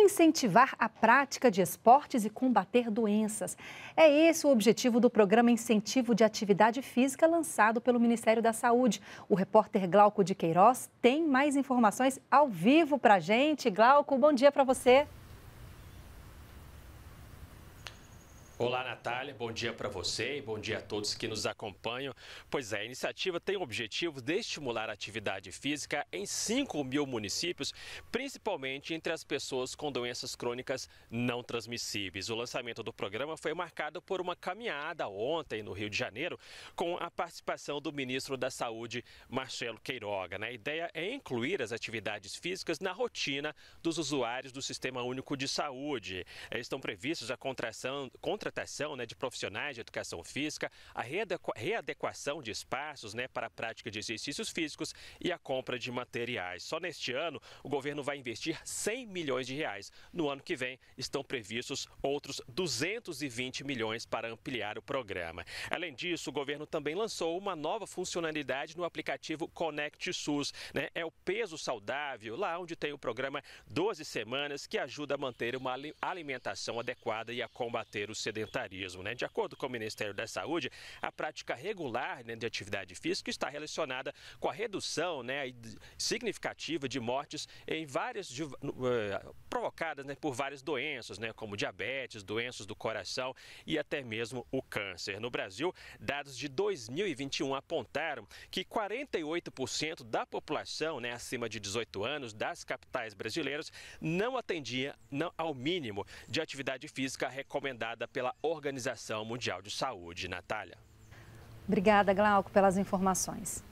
incentivar a prática de esportes e combater doenças. É esse o objetivo do programa Incentivo de Atividade Física lançado pelo Ministério da Saúde. O repórter Glauco de Queiroz tem mais informações ao vivo para a gente. Glauco, bom dia para você. Olá, Natália. Bom dia para você e bom dia a todos que nos acompanham. Pois é, a iniciativa tem o objetivo de estimular a atividade física em 5 mil municípios, principalmente entre as pessoas com doenças crônicas não transmissíveis. O lançamento do programa foi marcado por uma caminhada ontem no Rio de Janeiro, com a participação do ministro da Saúde, Marcelo Queiroga. Né? A ideia é incluir as atividades físicas na rotina dos usuários do Sistema Único de Saúde. Estão previstos a contração. Contra contratação né, de profissionais de educação física, a readequação de espaços né, para a prática de exercícios físicos e a compra de materiais. Só neste ano, o governo vai investir 100 milhões de reais. No ano que vem, estão previstos outros 220 milhões para ampliar o programa. Além disso, o governo também lançou uma nova funcionalidade no aplicativo Connect SUS. Né? É o peso saudável, lá onde tem o programa 12 semanas, que ajuda a manter uma alimentação adequada e a combater o CDC sedentarismo. Né? De acordo com o Ministério da Saúde, a prática regular né, de atividade física está relacionada com a redução né, significativa de mortes em várias de, uh, provocadas né, por várias doenças, né, como diabetes, doenças do coração e até mesmo o câncer. No Brasil, dados de 2021 apontaram que 48% da população né, acima de 18 anos das capitais brasileiras não atendia não, ao mínimo de atividade física recomendada pela pela Organização Mundial de Saúde. Natália. Obrigada, Glauco, pelas informações.